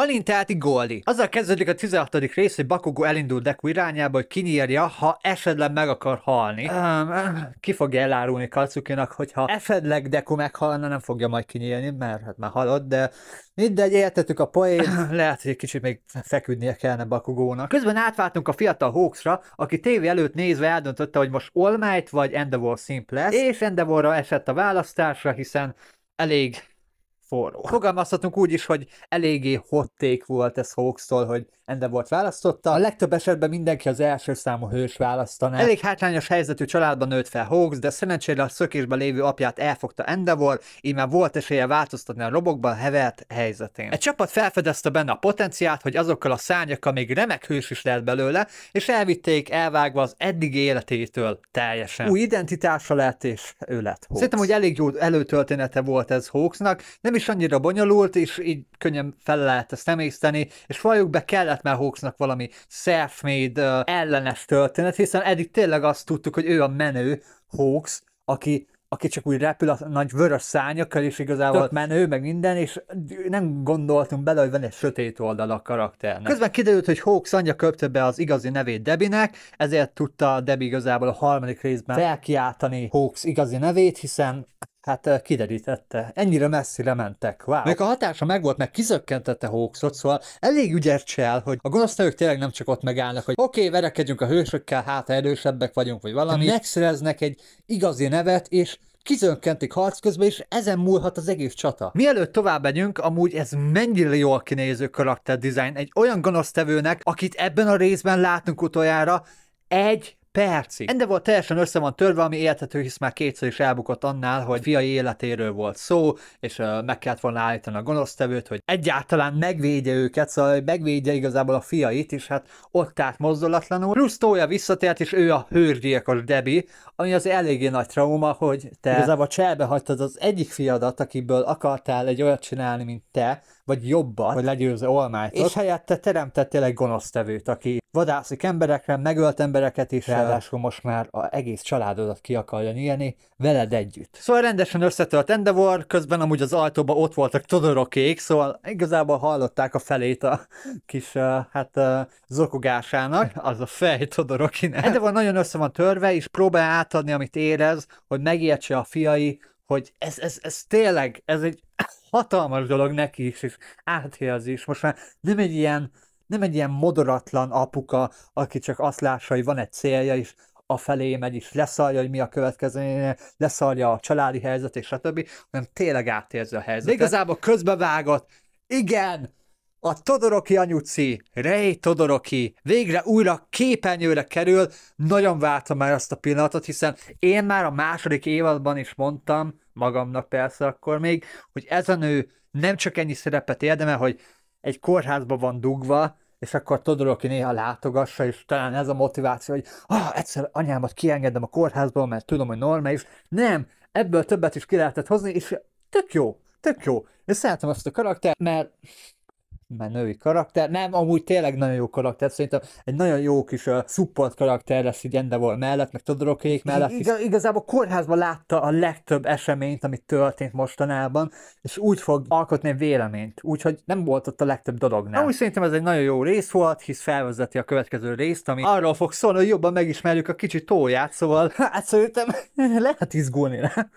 Halintáti Goldi. Azzal kezdődik a 16. rész, hogy Bakugo elindul Deku irányába, hogy kinyírja, ha esetleg meg akar halni. Ki fogja elárulni Kalcukinak, hogyha esetleg Deku meghalna, nem fogja majd kinyírni, mert hát már halott, de mindegy, értettük a poén. lehet, hogy egy kicsit még feküdnie kellene Bakugónak. Közben átváltunk a fiatal Hawksra, aki tévé előtt nézve eldöntötte, hogy most All Might vagy Endeavor Simple lesz, és Endeavorra esett a választásra, hiszen elég forró. Fogalmazhatunk úgy is, hogy eléggé hotték volt ez Hawkstól, hogy volt választotta. A legtöbb esetben mindenki az első számú hős választaná. Elég hátrányos helyzetű családban nőtt fel Hawks, de szerencsére a szökésben lévő apját elfogta Endeavor, így már volt esélye változtatni a robokban hevert helyzetén. Egy csapat felfedezte benne a potenciált, hogy azokkal a szárnyakkal még remek hős is lehet belőle, és elvitték elvágva az eddig életétől teljesen. Új identitása lett, és ő lett Hawks. Szerintem, hogy elég jó előtörténete volt ez Hawksnak, nem is annyira bonyolult, és így könnyen fel lehet ezt emészteni, és valljuk be kellett Batman hát Hawksnak valami self-made uh, ellenes történet, hiszen eddig tényleg azt tudtuk, hogy ő a menő Hawks, aki aki csak úgy repül a nagy vörös szányakkal, és igazából Tök. menő, meg minden, és nem gondoltunk bele, hogy van egy sötét oldal a karakternek. Közben kiderült, hogy Hawks anyja köpte be az igazi nevét Debinek, ezért tudta Debi igazából a harmadik részben felkiáltani Hawks igazi nevét, hiszen Hát kiderítette. Ennyire messzire mentek. Wow. Még a hatása megvolt, meg kizökkentette Hawksot, szóval elég ügyes el, hogy a gonosztevők tényleg nem csak ott megállnak, hogy oké, okay, verekedjünk a hősökkel, hát erősebbek vagyunk, vagy valami. Hát megszereznek egy igazi nevet, és kizönkentik harc közben, és ezen múlhat az egész csata. Mielőtt tovább megyünk, amúgy ez mennyire jól kinéző karakter design egy olyan gonosztevőnek, akit ebben a részben látunk utoljára, egy percig. Ende volt teljesen össze van törve, ami élethető, hisz már kétszer is elbukott annál, hogy fiai életéről volt szó, és uh, meg kellett volna állítani a gonosztevőt, hogy egyáltalán megvédje őket, szóval hogy megvédje igazából a fiait, és hát ott állt mozdulatlanul. Plusz Tója visszatért, és ő a hőrgyilkos Debi, ami az eléggé nagy trauma, hogy te igazából cselbe hagytad az egyik fiadat, akiből akartál egy olyat csinálni, mint te, vagy jobbat, hogy legyőzze olmájtot, És helyette teremtettél egy gonosztevőt, aki vadászik emberekre, megölt embereket is, ráadásul most már a egész családodat ki akarja nyílni, veled együtt. Szóval rendesen összetört Endeavor, közben amúgy az ajtóban ott voltak todorokék, szóval igazából hallották a felét a kis hát zokogásának, az a fej todorokinek. Endeavor nagyon össze van törve, és próbál átadni, amit érez, hogy megértse a fiai, hogy ez, ez, ez tényleg, ez egy hatalmas dolog neki is, és átérzi, és most már nem egy ilyen nem egy ilyen modoratlan apuka, aki csak azt lássa, hogy van egy célja, és a felé megy, és leszarja, hogy mi a következő, leszarja a családi helyzet, és stb., hanem tényleg átérzi a helyzetet. De igazából közbevágott, igen, a Todoroki anyuci, Rei Todoroki végre újra képernyőre kerül, nagyon vártam már azt a pillanatot, hiszen én már a második évadban is mondtam, magamnak persze akkor még, hogy ez a nő nem csak ennyi szerepet érdemel, hogy egy kórházba van dugva, és akkor aki néha látogassa, és talán ez a motiváció, hogy ah, egyszer anyámat kiengedem a kórházból, mert tudom, hogy normális. Nem, ebből többet is ki lehetett hozni, és tök jó, tök jó. Én szeretem azt a karaktert, mert menői karakter. Nem, amúgy tényleg nagyon jó karakter, szerintem egy nagyon jó kis uh, support karakter lesz így Endeavor mellett, meg Todorokék mellett. Is. is... Igazából kórházban látta a legtöbb eseményt, amit történt mostanában, és úgy fog alkotni véleményt, úgyhogy nem volt ott a legtöbb Nem. Amúgy szerintem ez egy nagyon jó rész volt, hisz felvezeti a következő részt, ami arról fog szólni, hogy jobban megismerjük a kicsi tóját, szóval hát szerintem lehet izgulni rá.